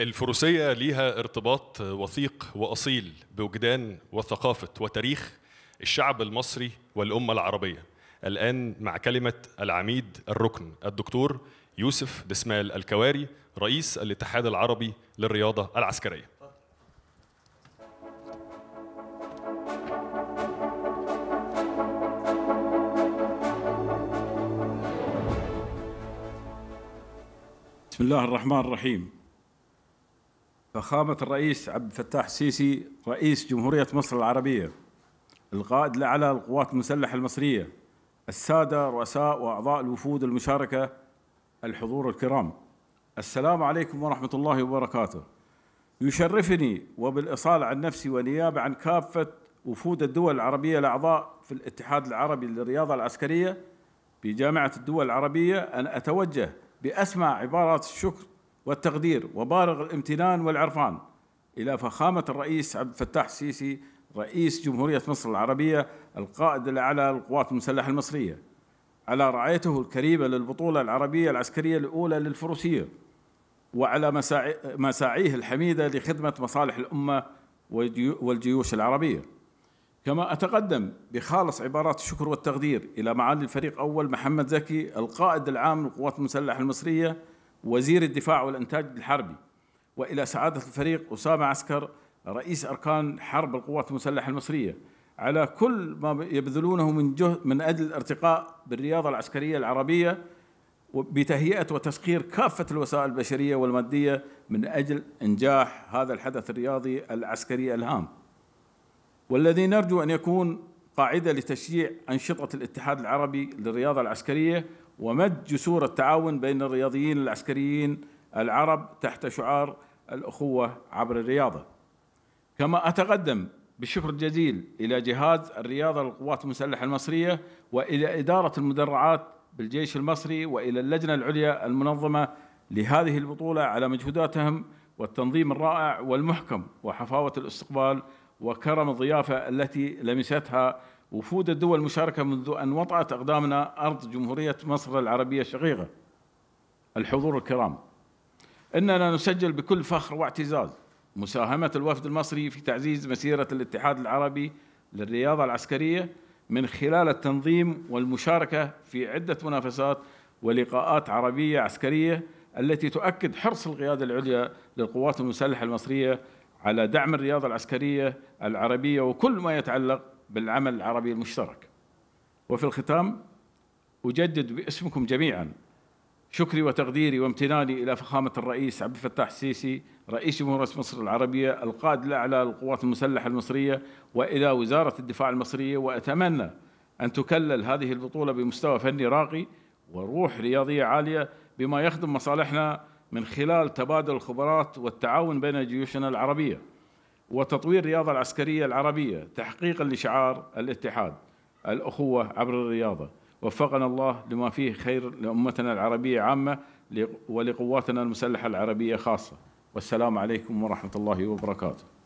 الفروسية ليها ارتباط وثيق وأصيل بوجدان وثقافة وتاريخ الشعب المصري والأمة العربية الآن مع كلمة العميد الركن الدكتور يوسف دسمال الكواري رئيس الاتحاد العربي للرياضة العسكرية بسم الله الرحمن الرحيم فخامة الرئيس عبد الفتاح السيسي رئيس جمهورية مصر العربية القائد الأعلى للقوات المسلحة المصرية السادة رؤساء وأعضاء الوفود المشاركة الحضور الكرام السلام عليكم ورحمة الله وبركاته يشرفني وبالإصال عن نفسي ونيابة عن كافة وفود الدول العربية الأعضاء في الاتحاد العربي للرياضة العسكرية بجامعة الدول العربية أن أتوجه بأسمى عبارات الشكر والتقدير وبالغ الامتنان والعرفان إلى فخامة الرئيس عبد الفتاح السيسي رئيس جمهورية مصر العربية القائد الأعلى للقوات المسلحة المصرية على رعايته الكريمة للبطولة العربية العسكرية الأولى للفروسية وعلى مساعيه الحميدة لخدمة مصالح الأمة والجيوش العربية كما أتقدم بخالص عبارات الشكر والتقدير إلى معالي الفريق أول محمد زكي القائد العام للقوات المسلحة المصرية وزير الدفاع والإنتاج الحربي وإلى سعادة الفريق أسامة عسكر رئيس أركان حرب القوات المسلحة المصرية على كل ما يبذلونه من جهد من أجل الارتقاء بالرياضة العسكرية العربية بتهيئة وتسخير كافة الوسائل البشرية والمادية من أجل إنجاح هذا الحدث الرياضي العسكري الهام والذي نرجو أن يكون قاعدة لتشجيع أنشطة الاتحاد العربي للرياضة العسكرية ومد جسور التعاون بين الرياضيين العسكريين العرب تحت شعار الأخوة عبر الرياضة كما أتقدم بالشكر الجزيل إلى جهاز الرياضة للقوات المسلحة المصرية وإلى إدارة المدرعات بالجيش المصري وإلى اللجنة العليا المنظمة لهذه البطولة على مجهوداتهم والتنظيم الرائع والمحكم وحفاوة الاستقبال وكرم الضيافة التي لمستها وفود الدول المشاركة منذ أن وطأت أقدامنا أرض جمهورية مصر العربية الشقيقة الحضور الكرام إننا نسجل بكل فخر واعتزاز مساهمة الوفد المصري في تعزيز مسيرة الاتحاد العربي للرياضة العسكرية من خلال التنظيم والمشاركة في عدة منافسات ولقاءات عربية عسكرية التي تؤكد حرص القيادة العليا للقوات المسلحة المصرية على دعم الرياضة العسكرية العربية وكل ما يتعلق بالعمل العربي المشترك وفي الختام أجدد باسمكم جميعا شكري وتقديري وامتناني إلى فخامة الرئيس عبد الفتاح السيسي رئيس جمهورية مصر العربية القائد الأعلى للقوات المسلحة المصرية وإلى وزارة الدفاع المصرية وأتمنى أن تكلل هذه البطولة بمستوى فني راقي وروح رياضية عالية بما يخدم مصالحنا من خلال تبادل الخبرات والتعاون بين جيوشنا العربيه وتطوير الرياضة العسكرية العربية تحقيقا لشعار الاتحاد الأخوة عبر الرياضة وفقنا الله لما فيه خير لأمتنا العربية عامة ولقواتنا المسلحة العربية خاصة والسلام عليكم ورحمة الله وبركاته